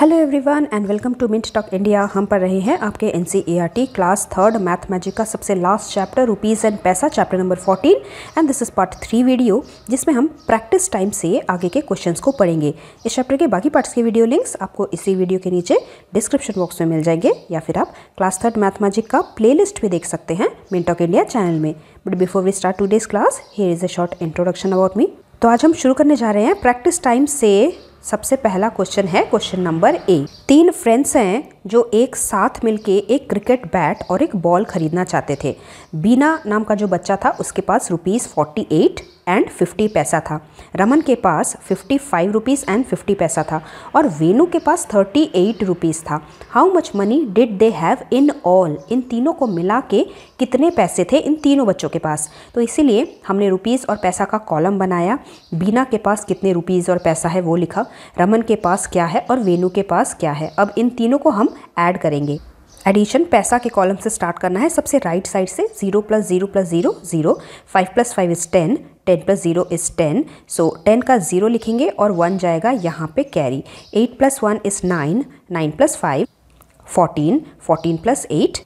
Hello everyone and welcome to Mint Talk India हम पढ़ रहे हैं आपके एन क्लास थर्ड मैथ मैजिक का सबसे last chapter rupees and paisa chapter number 14 and this is part three video जिसमें हम प्रैक्टिस टाइम से आगे के क्वेश्चंस को पढ़ेंगे इस चैप्टर के बाकी पार्ट्स के वीडियो लिंक्स आपको इसी वीडियो के नीचे डिस्क्रिप्शन बॉक्स में मिल जाएंगे या फिर आप क्लास थर्ड मैथ मैजिक का प्ले भी देख सकते हैं मिंट टॉक इंडिया चैनल में but before we start today's class here is a short introduction about me तो आज हम शुरू करने जा रहे हैं प्रैक्टिस टाइम से सबसे पहला क्वेश्चन है क्वेश्चन नंबर ए तीन फ्रेंड्स हैं जो एक साथ मिलके एक क्रिकेट बैट और एक बॉल खरीदना चाहते थे बीना नाम का जो बच्चा था उसके पास rupees forty eight and fifty paisa था रमन के पास fifty five rupees and fifty paisa था और वेनू के पास थर्टी एट रुपीज़ था how much money did they have in all इन तीनों को मिला के कितने पैसे थे इन तीनों बच्चों के पास तो इसीलिए हमने रुपीज़ और पैसा का कॉलम बनाया बीना के पास कितने रुपीज़ और पैसा है वो लिखा रमन के पास क्या है और वेनू के पास क्या है अब इन तीनों को हम ऐड करेंगे एडिशन पैसा के कॉलम से स्टार्ट करना है सबसे राइट साइड से zero plus zero plus zero zero five plus five is ten ten plus zero is ten so ten का ज़ीरो लिखेंगे और वन जाएगा यहाँ पे carry eight plus one is nine nine plus five fourteen fourteen plus eight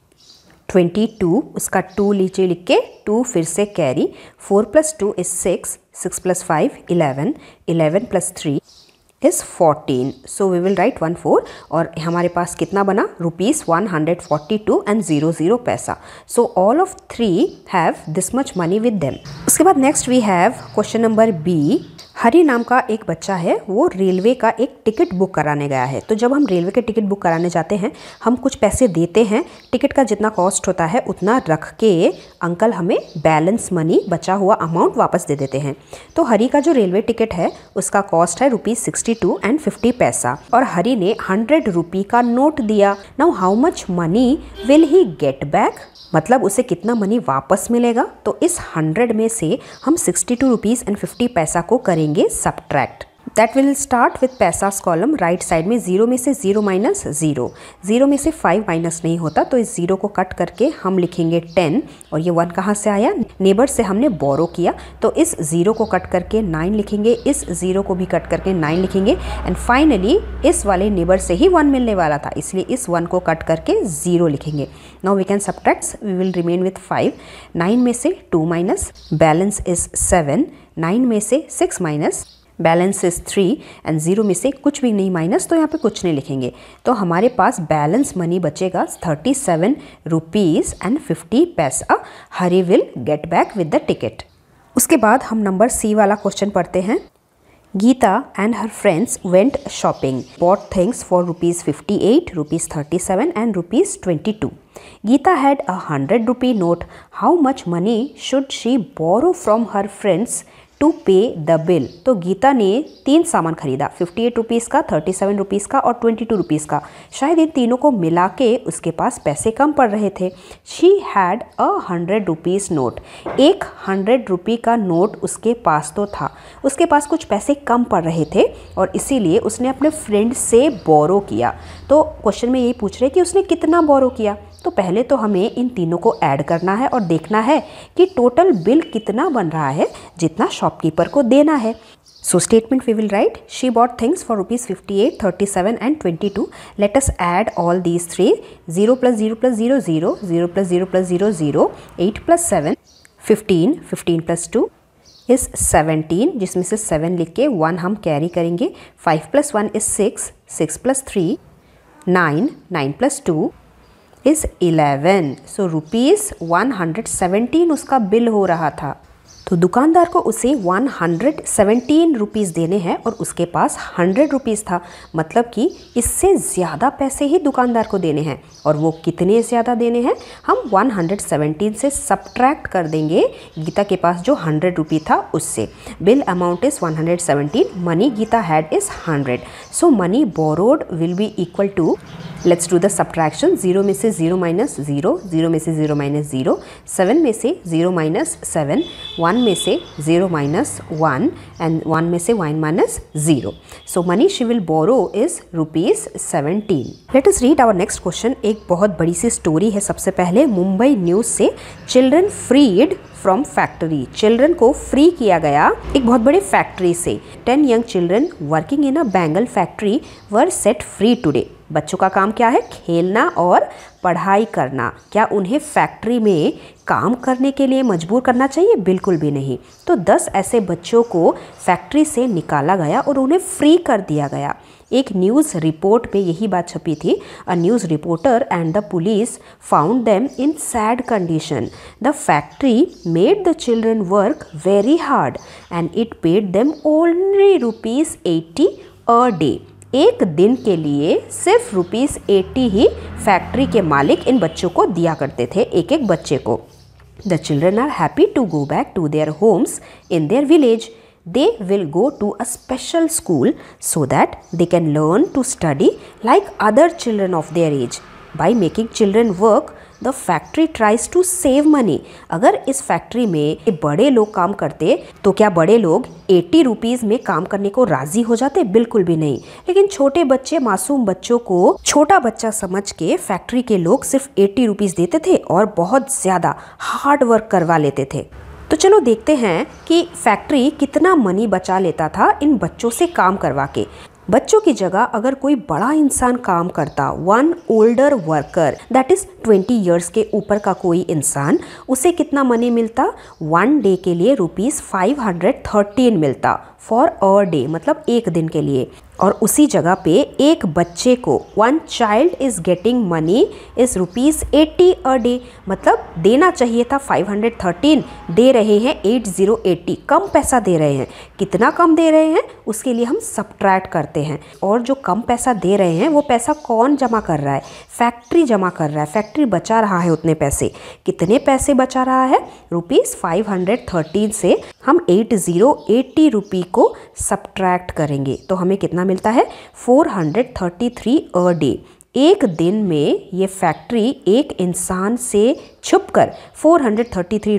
twenty two उसका two नीचे लिख के टू फिर से carry four plus two is six six plus five eleven eleven plus three is fourteen so we will write one four और हमारे पास कितना बना rupees one hundred forty two and zero zero paisa so all of three have this much money with them उसके बाद next we have question number B Hari नाम का एक बच्चा है वो रेलवे का एक टिकट बुक कराने गया है तो जब हम रेलवे के टिकट बुक कराने जाते हैं हम कुछ पैसे देते हैं टिकट का जितना कॉस्ट होता है उतना रख के अंकल हमें बैलेंस मनी बचा हुआ अमाउंट वापस दे देते हैं तो हरी का जो रेलवे टिकट है उसका कॉस्ट है rupees sixty two and fifty paisa और हरी ने हंड्रेड रुपी का नोट दिया now how much money will he get back मतलब उसे कितना मनी वापस मिलेगा तो इस हंड्रेड में से हम sixty two rupees and fifty paisa को करेंगे subtract that will start with paisas column right side में ज़ीरो में से ज़ीरो माइनस ज़ीरो ज़ीरो में से फाइव माइनस नहीं होता तो इस ज़ीरो को कट करके हम लिखेंगे टेन और ये वन कहाँ से आया नेबर से हमने बोरो किया तो इस ज़ीरो को कट करके नाइन लिखेंगे इस ज़ीरो को भी कट करके नाइन लिखेंगे एंड फाइनली इस वाले नेबर से ही वन मिलने वाला था इसलिए इस वन को कट करके ज़ीरो लिखेंगे now we can subtract we will remain with five nine में से two minus balance is seven nine में से six minus balance is three and zero में से कुछ भी नहीं माइनस तो यहाँ पे कुछ नहीं लिखेंगे तो हमारे पास बैलेंस मनी बचेगा thirty seven rupees and fifty paisa Hari will get back with the ticket उसके बाद हम नंबर सी वाला क्वेश्चन पढ़ते हैं Geeta and her friends went shopping bought things for rupees fifty eight rupees thirty seven and rupees twenty two Geeta had a hundred rupee note how much money should she borrow from her friends to pay the bill तो गीता ने तीन सामान खरीदा fifty eight rupees का thirty seven rupees का और twenty two rupees का शायद इन तीनों को मिला के उसके पास पैसे कम पड़ रहे थे she had a hundred rupees note एक हंड्रेड रुपी का नोट उसके पास तो था उसके पास कुछ पैसे कम पड़ रहे थे और इसीलिए उसने अपने फ्रेंड से बोरो किया तो क्वेश्चन में यही पूछ रहे कि उसने कितना बोरो किया तो पहले तो हमें इन तीनों को ऐड करना है और देखना है कि टोटल बिल कितना बन रहा है जितना शॉपकीपर को देना है so statement we will write she bought things for rupees fifty eight thirty seven and twenty two let us add all these three zero plus zero plus zero zero zero plus zero plus zero zero eight plus seven fifteen fifteen plus two is seventeen जिसमें से seven लिख के one हम carry करेंगे five plus one is six six plus three nine nine plus two is eleven so rupees one hundred seventeen उसका bill हो रहा था तो दुकानदार को उसे वन हंड्रेड सेवेंटीन रुपीज़ देने हैं और उसके पास हंड्रेड रुपीज़ था मतलब कि इससे ज़्यादा पैसे ही दुकानदार को देने हैं और वो कितने ज़्यादा देने हैं हम वन हंड्रेड सेवेंटीन से सब्ट्रैक्ट कर देंगे गीता के पास जो हंड्रेड रुपी था उससे bill amount is one hundred seventeen money Geeta had is hundred so money borrowed will be equal to let's do the subtraction zero में से जीरो माइनस जीरो जीरो में से जीरो माइनस जीरो सेवन में से zero minus seven one में से zero minus one and one में से one minus zero so money she will borrow is rupees seventeen let is read our next question एक बहुत बड़ी सी स्टोरी है सबसे पहले मुंबई न्यूज से children freed from factory children को फ्री किया गया एक बहुत बड़े फैक्ट्री से ten young children working in a bangle factory were set free today बच्चों का काम क्या है खेलना और पढ़ाई करना क्या उन्हें फैक्ट्री में काम करने के लिए मजबूर करना चाहिए बिल्कुल भी नहीं तो 10 ऐसे बच्चों को फैक्ट्री से निकाला गया और उन्हें फ्री कर दिया गया एक न्यूज़ रिपोर्ट में यही बात छपी थी a news reporter and the police found them in sad condition the factory made the children work very hard and it paid them only rupees eighty a day एक दिन के लिए सिर्फ रुपीज़ एट्टी ही फैक्ट्री के मालिक इन बच्चों को दिया करते थे एक एक बच्चे को the children are happy to go back to their homes in their village they will go to a special school so that they can learn to study like other children of their age by making children work the factory tries to save money अगर इस factory में बड़े लोग काम करते तो क्या बड़े लोग एट्टी रुपीज़ में काम करने को राज़ी हो जाते बिल्कुल भी नहीं लेकिन छोटे बच्चे मासूम बच्चों को छोटा बच्चा समझ के फैक्ट्री के लोग सिर्फ एट्टी रुपीज़ देते थे और बहुत ज़्यादा हार्ड वर्क करवा लेते थे तो चलो देखते हैं कि फैक्ट्री कितना मनी बचा लेता था इन बच्चों से काम करवा के बच्चों की जगह अगर कोई बड़ा इंसान काम करता one older worker that is 20 years के ऊपर का कोई इंसान उसे कितना मनी मिलता वन डे के लिए रुपीज़ फाइव मिलता फॉर अ डे मतलब एक दिन के लिए और उसी जगह पे एक बच्चे को one child is getting money is rupees eighty a day मतलब देना चाहिए था 513 दे रहे हैं 8080 कम पैसा दे रहे हैं कितना कम दे रहे हैं उसके लिए हम सब्ट्रैक्ट करते हैं और जो कम पैसा दे रहे हैं वो पैसा कौन जमा कर रहा है फैक्ट्री जमा कर रहा है फैक्ट्री बचा रहा है उतने पैसे कितने पैसे बचा रहा है रुपीज़ फाइव से हम एट ज़ीरो एट्टी रुपी को सब्ट्रैक्ट करेंगे तो हमें कितना मिलता है 433 अ डे एक दिन में ये फैक्ट्री एक इंसान से छुप कर फोर हंड्रेड थर्टी थ्री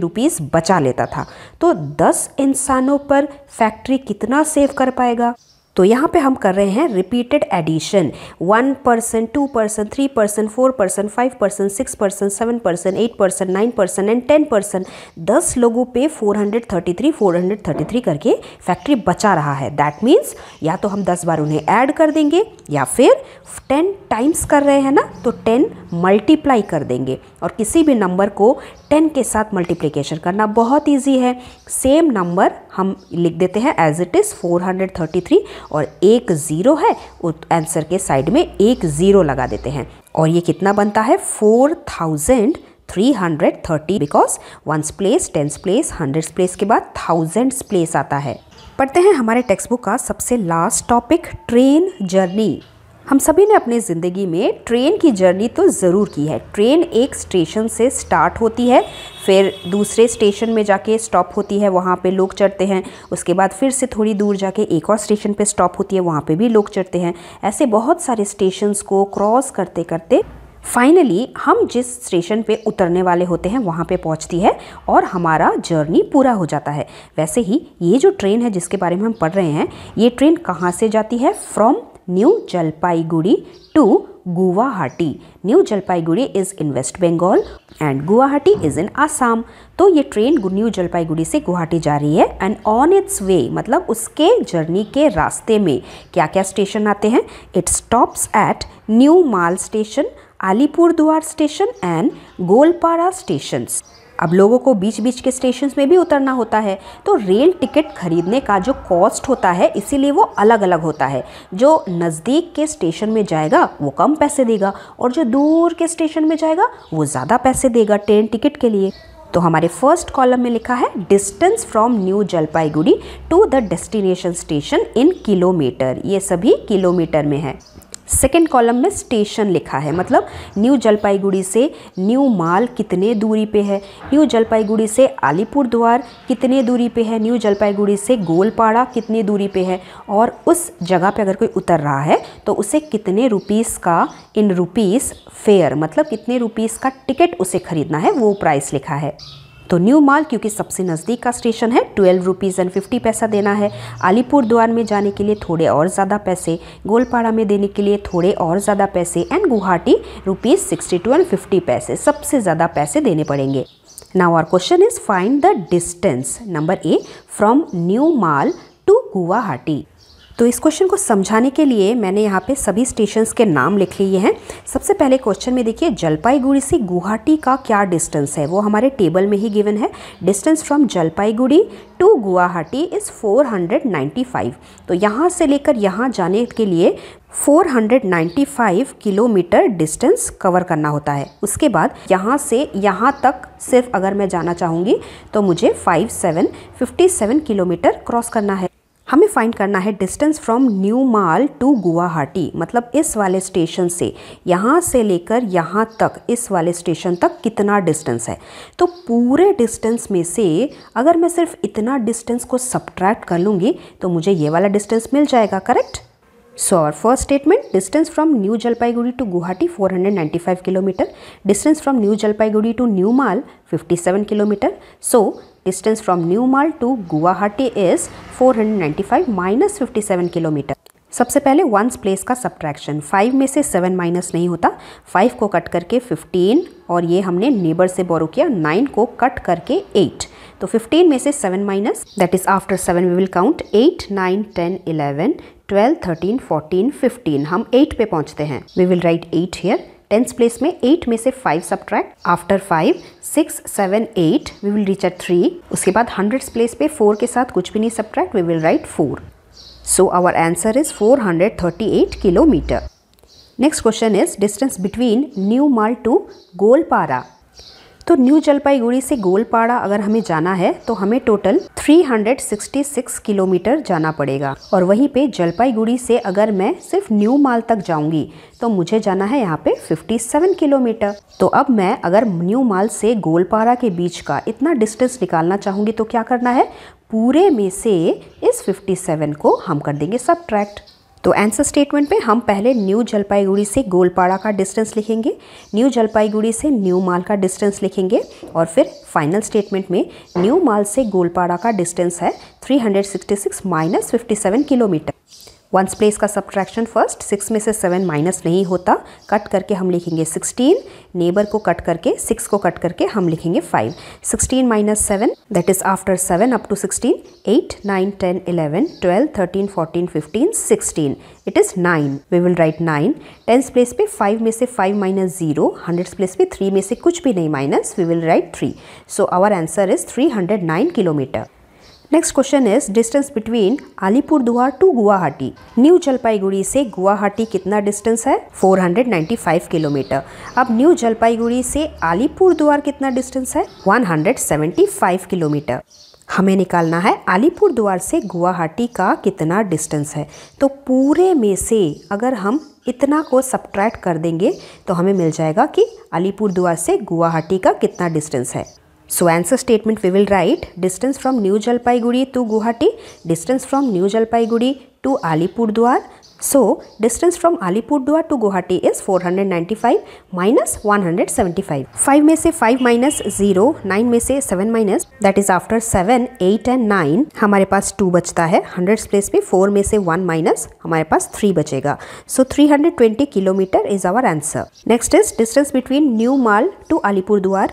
बचा लेता था तो दस इंसानों पर फैक्ट्री कितना सेव कर पाएगा तो यहाँ पे हम कर रहे हैं repeated addition one percent two percent three percent four percent five percent six percent seven percent eight percent nine percent and ten percent दस लोगों पे four hundred thirty three four hundred thirty three करके factory बचा रहा है that means या तो हम दस बार उन्हें ऐड कर देंगे या फिर टेन टाइम्स कर रहे हैं ना तो टेन मल्टीप्लाई कर देंगे और किसी भी नंबर को टेन के साथ मल्टीप्लीकेशन करना बहुत ईजी है सेम नंबर हम लिख देते हैं as it is four hundred thirty three और एक ज़ीरो है आंसर के साइड में एक ज़ीरो लगा देते हैं और ये कितना बनता है four thousand three hundred thirty because ones place tens place hundreds place के बाद थाउजेंड्स प्लेस आता है पढ़ते हैं हमारे टेक्स्ट बुक का सबसे लास्ट टॉपिक ट्रेन जर्नी हम सभी ने अपने ज़िंदगी में ट्रेन की जर्नी तो ज़रूर की है ट्रेन एक स्टेशन से स्टार्ट होती है फिर दूसरे स्टेशन में जाके स्टॉप होती है वहाँ पे लोग चढ़ते हैं उसके बाद फिर से थोड़ी दूर जाके एक और स्टेशन पे स्टॉप होती है वहाँ पे भी लोग चढ़ते हैं ऐसे बहुत सारे स्टेशंस को क्रॉस करते करते फाइनली हम जिस स्टेशन पे उतरने वाले होते हैं वहाँ पे पहुँचती है और हमारा जर्नी पूरा हो जाता है वैसे ही ये जो ट्रेन है जिसके बारे में हम पढ़ रहे हैं ये ट्रेन कहाँ से जाती है from new Jalpaiguri to Guwahati New Jalpaiguri is in West Bengal and Guwahati is in Assam तो ये ट्रेन न्यू जलपाईगुड़ी से गुवाहाटी जा रही है एंड ऑन इट्स वे मतलब उसके जर्नी के रास्ते में क्या क्या स्टेशन आते हैं it stops at New Mal station Dwar station and Goalpara stations अब लोगों को बीच बीच के स्टेशन में भी उतरना होता है तो रेल टिकट खरीदने का जो कॉस्ट होता है इसीलिए वो अलग अलग होता है जो नज़दीक के स्टेशन में जाएगा वो कम पैसे देगा और जो दूर के स्टेशन में जाएगा वो ज़्यादा पैसे देगा ट्रेन टिकट के लिए तो हमारे फर्स्ट कॉलम में लिखा है distance from new Jalpaiguri to the destination station in kilometre ये सभी किलोमीटर में है सेकेंड कॉलम में स्टेशन लिखा है मतलब न्यू जलपाईगुड़ी से न्यू माल कितने दूरी पे है न्यू जलपाईगुड़ी से आलीपुर द्वार कितने दूरी पे है न्यू जलपाईगुड़ी से गोलपाड़ा कितने दूरी पे है और उस जगह पे अगर कोई उतर रहा है तो उसे कितने रुपीस का इन रुपीस फेयर मतलब कितने रुपीस का टिकट उसे ख़रीदना है वो प्राइस लिखा है तो न्यू माल क्योंकि सबसे नज़दीक का स्टेशन है ट्वेल्व रुपीज़ एंड फिफ्टी पैसा देना है अलीपुर द्वार में जाने के लिए थोड़े और ज़्यादा पैसे गोलपाड़ा में देने के लिए थोड़े और ज़्यादा पैसे and Guwahati rupees sixty two and fifty paise सबसे ज़्यादा पैसे देने पड़ेंगे now our question is find the distance number A from new Mal to Guwahati तो इस क्वेश्चन को समझाने के लिए मैंने यहाँ पे सभी स्टेशंस के नाम लिख लिए हैं सबसे पहले क्वेश्चन में देखिए जलपाईगुड़ी से गुवाहाटी का क्या डिस्टेंस है वो हमारे टेबल में ही गिवन है distance from Jalpaiguri to Guwahati is 495 तो यहाँ से लेकर यहाँ जाने के लिए 495 किलोमीटर डिस्टेंस कवर करना होता है उसके बाद यहाँ से यहाँ तक सिर्फ अगर मैं जाना चाहूँगी तो मुझे 5757 किलोमीटर क्रॉस करना है हमें फाइंड करना है distance from new Mal to Guwahati मतलब इस वाले स्टेशन से यहाँ से लेकर यहाँ तक इस वाले स्टेशन तक कितना डिस्टेंस है तो पूरे डिस्टेंस में से अगर मैं सिर्फ इतना डिस्टेंस को सब्ट्रैक्ट कर लूँगी तो मुझे ये वाला डिस्टेंस मिल जाएगा correct so our first statement distance from new Jalpaiguri to Guwahati 495 hundred ninety five kilometre distance from new Jalpaiguri to new Mal fifty seven kilometre so distance from new Mal to Guwahati is four hundred ninety five minus fifty seven kilometre सबसे पहले ones place का subtraction five में से seven minus नहीं होता five को cut करके fifteen और ये हमने नेबर से बोरो किया नाइन को कट करके एट तो फिफ्टीन में से seven minus that is after seven we will count eight nine ten eleven twelve thirteen fourteen fifteen हम एट पे पहुंचते हैं we will write eight here tenth place में एट में से five subtract after five six seven eight we will reach eight three उसके बाद hundred place पे फोर के साथ कुछ भी नहीं subtract we will write four so our answer is four hundred thirty eight kilometre next question is distance between new Mal to Goalpara तो new Jalpaiguri से गोलपाड़ा अगर हमें जाना है तो हमें टोटल 366 किलोमीटर जाना पड़ेगा और वहीं पे जलपाईगुड़ी से अगर मैं सिर्फ न्यू माल तक जाऊंगी तो मुझे जाना है यहाँ पे 57 किलोमीटर तो अब मैं अगर न्यू माल से गोलपाड़ा के बीच का इतना डिस्टेंस निकालना चाहूँगी तो क्या करना है पूरे में से इस 57 को हम कर देंगे ट्रैक्ट तो आंसर स्टेटमेंट में हम पहले न्यू जलपाईगुड़ी से गोलपाड़ा का डिस्टेंस लिखेंगे न्यू जलपाईगुड़ी से न्यू माल का डिस्टेंस लिखेंगे और फिर फाइनल स्टेटमेंट में न्यू माल से गोलपाड़ा का डिस्टेंस है 366 माइनस 57 किलोमीटर वंस प्लेस का सब्ट्रैक्शन फर्स्ट सिक्स में से सेवन माइनस नहीं होता कट करके हम लिखेंगे सिक्सटीन नेबर को कट करके सिक्स को कट करके हम लिखेंगे five sixteen minus seven that is after seven up to sixteen eight nine ten eleven twelve thirteen fourteen fifteen sixteen it is nine we will write nine tens place पे five में से five minus zero hundred place पे three में से कुछ भी नहीं minus we will write three so our answer is three hundred nine kilometre next question is distance between Alipurduar to Guwahati New Jalpaiguri से गुवाहाटी कितना डिस्टेंस है 495 किलोमीटर अब न्यू जलपाईगुड़ी से अलीपुर दुआर कितना डिस्टेंस है 175 किलोमीटर हमें निकालना है अलीपुर द्वार से गुवाहाटी का कितना डिस्टेंस है तो पूरे में से अगर हम इतना को सब्ट्रैक्ट कर देंगे तो हमें मिल जाएगा कि अलीपुर द्वार से गुवाहाटी का कितना डिस्टेंस है So answer statement we will write distance from New Jalpaiguri to Guwahati, distance from New Jalpaiguri to Alipurdwar. So distance from Alipurdwar to Guwahati is 495 minus 175. 5 में से 5 minus 0, 9 में से 7 minus that is after 7, 8 and 9 हमारे पास 2 बचता है hundred place पे 4 में से 1 minus हमारे पास 3 बचेगा. So 320 kilometre is our answer. Next is distance between New Mal to Alipurdwar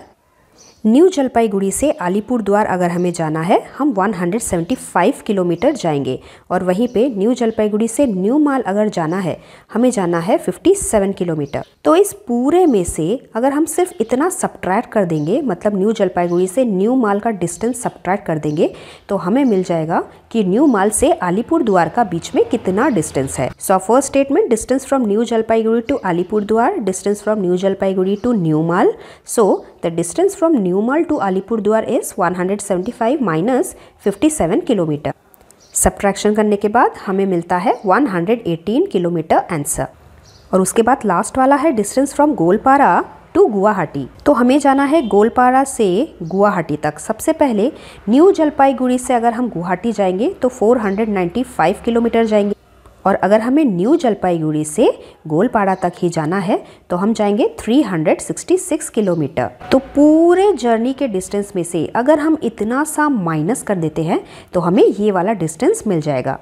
new Jalpaiguri से अलीपुर द्वार अगर हमें जाना है हम 175 किलोमीटर जाएंगे और वहीं पे न्यू जलपाईगुड़ी से न्यू माल अगर जाना है हमें जाना है 57 किलोमीटर तो इस पूरे में से अगर हम सिर्फ इतना सब्ट्रैक्ट कर देंगे मतलब न्यू जलपाईगुड़ी से न्यू माल का डिस्टेंस सब्ट्रैक्ट कर देंगे तो हमें मिल जाएगा कि न्यू माल से अलीपुर द्वार का बीच में कितना डिस्टेंस है so first statement distance from new Jalpaiguri to Alipurduar distance from new Jalpaiguri to new Mal so the distance from new to to Dwar is 175 minus 57 kilometre subtraction करने के बाद हमें मिलता है 118 किलोमीटर आंसर और उसके बाद लास्ट वाला है distance from Goalpara to Guwahati तो हमें जाना है गोलपारा से गुवाहाटी तक सबसे पहले न्यू जलपाईगुड़ी से अगर हम गुवाहाटी जाएंगे तो 495 किलोमीटर जाएंगे और अगर हमें न्यू जलपाईगुड़ी से गोलपाड़ा तक ही जाना है तो हम जाएंगे 366 किलोमीटर तो पूरे जर्नी के डिस्टेंस में से अगर हम इतना सा माइनस कर देते हैं तो हमें ये वाला डिस्टेंस मिल जाएगा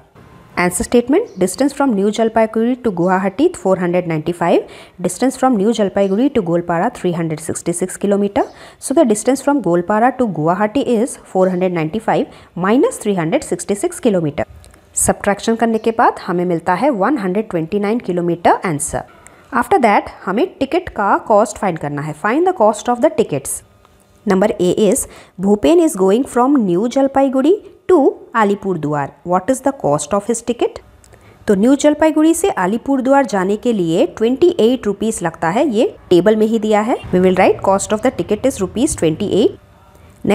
answer statement distance from new Jalpaiguri to Guwahati 495 distance from new Jalpaiguri to Goalpara 366 kilometre so the distance from Goalpara to Guwahati is 495 minus 366 kilometre subtraction करने के बाद हमें मिलता है 129 किलोमीटर आंसर आफ्टर दैट हमें टिकट का कॉस्ट फाइंड करना है find the cost of the tickets number A is Bhupen is going from new Jalpaiguri to Dwar what is the cost of his ticket तो न्यू जलपाईगुड़ी से द्वार जाने के लिए ट्वेंटी एट रुपीज़ लगता है ये टेबल में ही दिया है we will write cost of the ticket is rupees twenty eight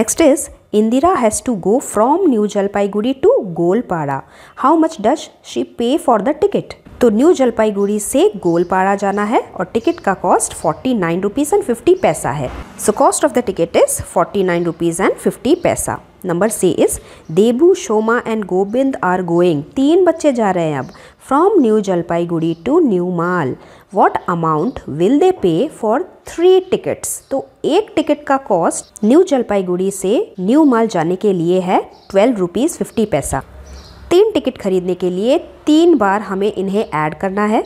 next is Indira has to go from New Jalpaiguri to Golpara. How much does she pay for the ticket? तो new Jalpaiguri से गोलपाड़ा जाना है और ticket का cost forty nine rupees and fifty paisa है so cost of the ticket is forty nine rupees and fifty paisa number C is Debu Shoma and Govind are going तीन बच्चे जा रहे हैं अब from new Jalpaiguri to new Mal what amount will they pay for three tickets तो एक ticket का कॉस्ट न्यू जलपाईगुड़ी से न्यू माल जाने के लिए है ट्वेल्व रुपीज़ फिफ्टी पैसा तीन टिकट खरीदने के लिए तीन बार हमें इन्हें ऐड करना है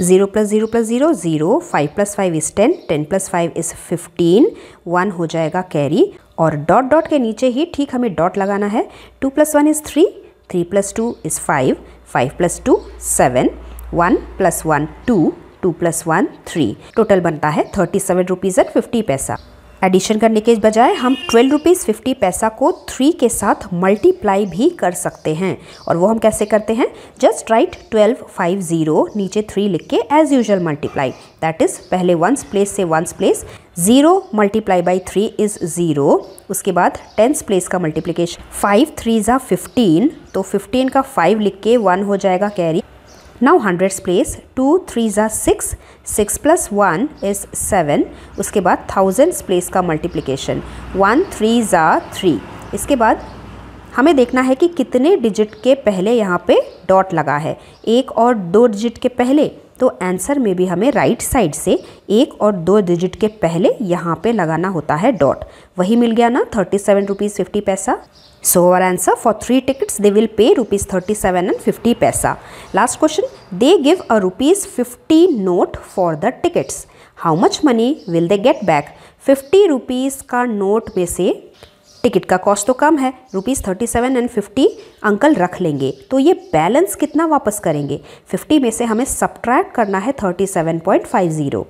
zero plus zero plus zero zero five plus five is ten ten plus five is fifteen one हो जाएगा कैरी और डॉट डॉट के नीचे ही ठीक हमें डॉट लगाना है two plus one is three three plus two is five five plus two seven one plus one two two plus one three total बनता है thirty seven rupees and fifty paisa addition करने के बजाय हम ट्वेल्व रुपीज़ फिफ्टी पैसा को three के साथ multiply भी कर सकते हैं और वो हम कैसे करते हैं just write twelve five zero नीचे थ्री लिख के as usual multiply that is पहले वंस प्लेस से ones place zero multiply by three is zero उसके बाद टेंथ प्लेस का मल्टीप्लीकेशन फाइव थ्री ज़ा फिफ्टीन तो फिफ्टीन का फाइव लिख के वन हो जाएगा carry now hundreds place two three ज़ा six six plus one is seven उसके बाद थाउजेंड्स प्लेस का मल्टीप्लिकेशन वन थ्री ज़ा थ्री इसके बाद हमें देखना है कि कितने डिजिट के पहले यहाँ पे डॉट लगा है एक और दो डिजिट के पहले तो आंसर में भी हमें राइट साइड से एक और दो डिजिट के पहले यहाँ पे लगाना होता है डॉट वही मिल गया ना thirty seven rupees fifty paisa So our answer for three tickets they will pay rupees thirty seven and fifty paisa. Last question they give a rupees fifty note for the tickets. How much money will they get back? Fifty rupees ka note में से ticket का cost तो कम है rupees thirty seven and fifty uncle रख लेंगे तो ये बैलेंस कितना वापस करेंगे फिफ्टी में से हमें सब्ट्रैक्ट करना है thirty seven point five zero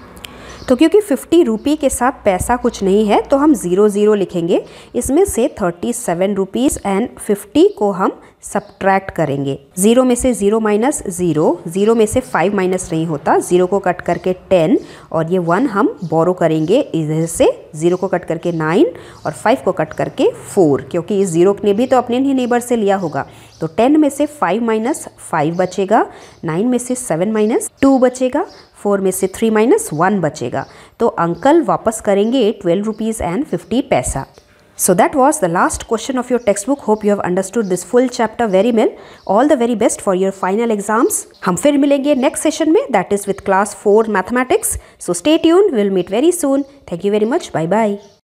तो क्योंकि फिफ्टी रुपी के साथ पैसा कुछ नहीं है तो हम ज़ीरो ज़ीरो लिखेंगे इसमें से thirty seven rupees and fifty को हम सब्ट्रैक्ट करेंगे ज़ीरो में से ज़ीरो माइनस ज़ीरो ज़ीरो में से फाइव माइनस नहीं होता ज़ीरो को कट करके टेन और ये वन हम बोरो करेंगे इधर से ज़ीरो को कट करके नाइन और फाइव को कट करके फोर क्योंकि इस ज़ीरो ने भी तो अपने ही नेबर से लिया होगा तो टेन में से फाइव माइनस फाइव बचेगा नाइन में से सेवन माइनस टू बचेगा फोर में से थ्री माइनस वन बचेगा तो अंकल वापस करेंगे twelve rupees and fifty paisa so that was the last question of your text book hope you have understood this full chapter very well all the very best for your final exams हम फिर मिलेंगे next session में that is with class four mathematics so stay यून will meet very soon thank you very much bye bye